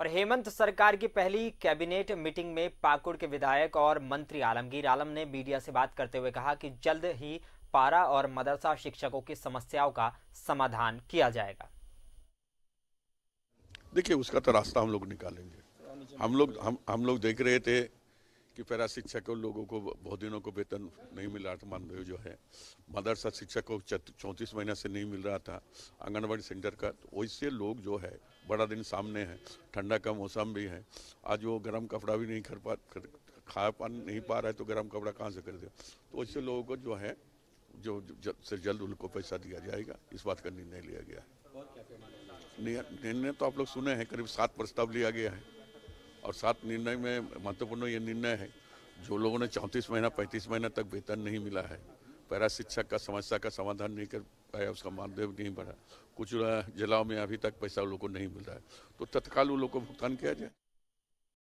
और हेमंत सरकार की पहली कैबिनेट मीटिंग में पाकुड़ के विधायक और मंत्री आलमगीर आलम ने मीडिया से बात करते हुए कहा कि जल्द ही पारा और मदरसा शिक्षकों की समस्याओं का समाधान किया जाएगा देखिए उसका तो रास्ता हम लोग निकालेंगे हम लोग हम हम लोग देख रहे थे कि पैरा शिक्षकों लोगों को बहुत दिनों को वेतन नहीं मिल रहा था मानदेय जो है मदरसा शिक्षक को चौंतीस महीना से नहीं मिल रहा था आंगनबाड़ी सेंटर का तो वैसे लोग जो है बड़ा दिन सामने है ठंडा का मौसम भी है आज वो गर्म कपड़ा भी नहीं खर पा खा पा नहीं पा रहा है तो गर्म कपड़ा कहाँ से खरीदे तो उससे लोगों को जो है जो जल्द से जल्द उनको पैसा दिया जाएगा इस बात का निर्णय लिया गया है निर्णय तो आप लोग सुने हैं करीब सात प्रस्ताव लिया गया है और सात निर्णय में महत्वपूर्ण ये निर्णय है जो लोगों ने चौंतीस महीना पैंतीस महीना तक वेतन नहीं मिला है पैरा शिक्षा का समस्या का समाधान नहीं कर पाया उसका मानदेय नहीं बढ़ा कुछ जिलाओं में अभी तक पैसा उन लोग को नहीं मिल रहा है तो तत्काल उन लोग को भुगतान किया जाए